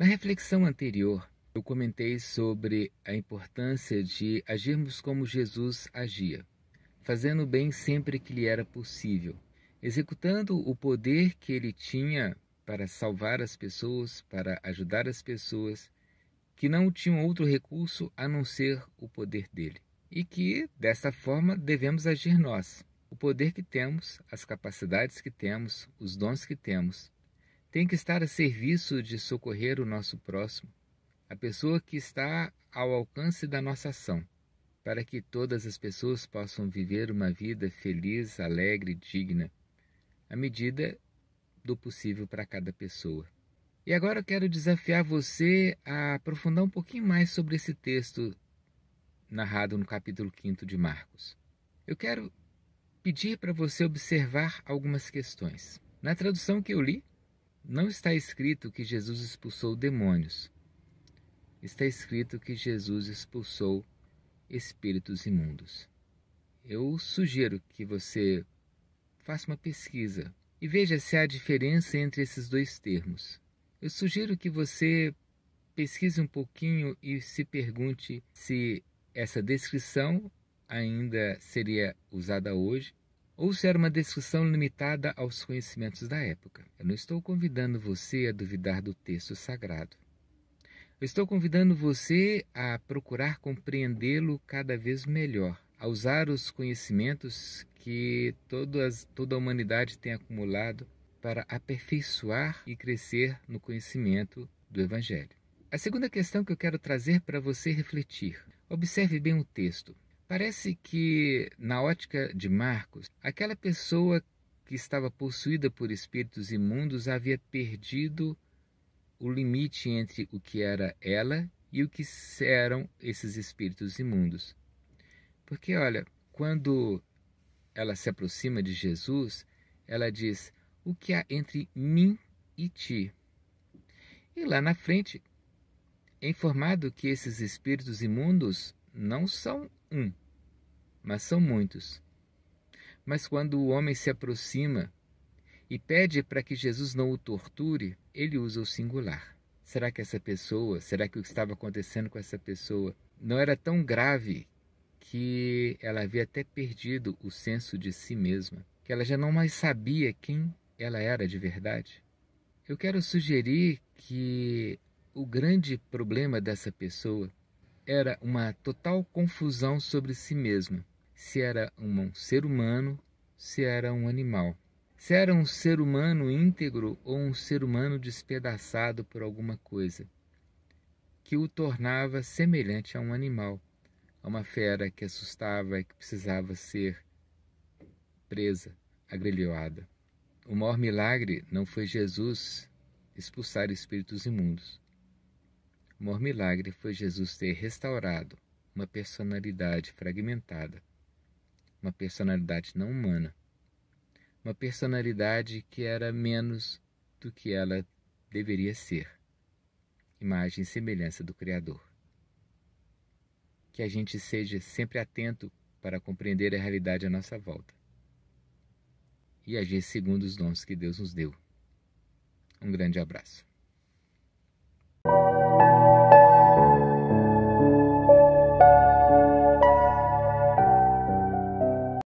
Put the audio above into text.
Na reflexão anterior, eu comentei sobre a importância de agirmos como Jesus agia, fazendo o bem sempre que lhe era possível, executando o poder que ele tinha para salvar as pessoas, para ajudar as pessoas que não tinham outro recurso a não ser o poder dele. E que, dessa forma, devemos agir nós. O poder que temos, as capacidades que temos, os dons que temos, tem que estar a serviço de socorrer o nosso próximo, a pessoa que está ao alcance da nossa ação, para que todas as pessoas possam viver uma vida feliz, alegre, digna, à medida do possível para cada pessoa. E agora eu quero desafiar você a aprofundar um pouquinho mais sobre esse texto narrado no capítulo 5 de Marcos. Eu quero pedir para você observar algumas questões. Na tradução que eu li, não está escrito que Jesus expulsou demônios. Está escrito que Jesus expulsou espíritos imundos. Eu sugiro que você faça uma pesquisa e veja se há diferença entre esses dois termos. Eu sugiro que você pesquise um pouquinho e se pergunte se essa descrição ainda seria usada hoje ou se era uma discussão limitada aos conhecimentos da época. Eu não estou convidando você a duvidar do texto sagrado. Eu estou convidando você a procurar compreendê-lo cada vez melhor, a usar os conhecimentos que todas, toda a humanidade tem acumulado para aperfeiçoar e crescer no conhecimento do Evangelho. A segunda questão que eu quero trazer para você refletir: observe bem o texto. Parece que, na ótica de Marcos, aquela pessoa que estava possuída por espíritos imundos havia perdido o limite entre o que era ela e o que eram esses espíritos imundos. Porque, olha, quando ela se aproxima de Jesus, ela diz: O que há entre mim e ti? E lá na frente, é informado que esses espíritos imundos não são um, mas são muitos. Mas quando o homem se aproxima e pede para que Jesus não o torture, ele usa o singular. Será que essa pessoa, será que o que estava acontecendo com essa pessoa não era tão grave que ela havia até perdido o senso de si mesma, que ela já não mais sabia quem ela era de verdade? Eu quero sugerir que o grande problema dessa pessoa era uma total confusão sobre si mesma se era um ser humano, se era um animal. Se era um ser humano íntegro ou um ser humano despedaçado por alguma coisa, que o tornava semelhante a um animal, a uma fera que assustava e que precisava ser presa, agrelhoada. O maior milagre não foi Jesus expulsar espíritos imundos. O maior milagre foi Jesus ter restaurado uma personalidade fragmentada uma personalidade não humana, uma personalidade que era menos do que ela deveria ser imagem e semelhança do Criador. Que a gente seja sempre atento para compreender a realidade à nossa volta e agir segundo os dons que Deus nos deu. Um grande abraço.